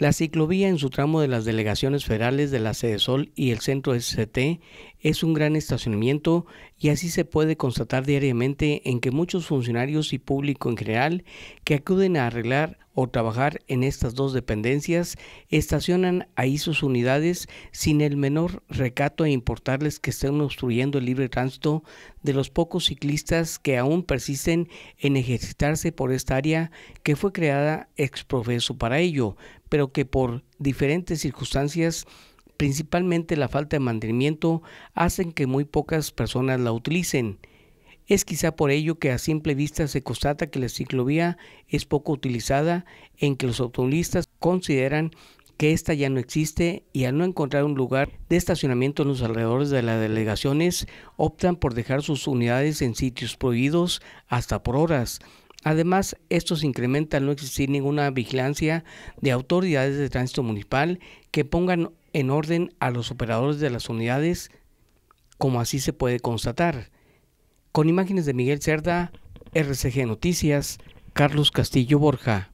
La ciclovía en su tramo de las delegaciones federales de la Sede Sol y el centro SCT es un gran estacionamiento y así se puede constatar diariamente en que muchos funcionarios y público en general que acuden a arreglar o trabajar en estas dos dependencias estacionan ahí sus unidades sin el menor recato e importarles que estén obstruyendo el libre tránsito de los pocos ciclistas que aún persisten en ejercitarse por esta área que fue creada ex profeso para ello, pero que por diferentes circunstancias principalmente la falta de mantenimiento, hacen que muy pocas personas la utilicen. Es quizá por ello que a simple vista se constata que la ciclovía es poco utilizada, en que los automovilistas consideran que esta ya no existe y al no encontrar un lugar de estacionamiento en los alrededores de las delegaciones, optan por dejar sus unidades en sitios prohibidos hasta por horas. Además, esto se incrementa al no existir ninguna vigilancia de autoridades de tránsito municipal que pongan en orden a los operadores de las unidades, como así se puede constatar. Con imágenes de Miguel Cerda, RCG Noticias, Carlos Castillo Borja.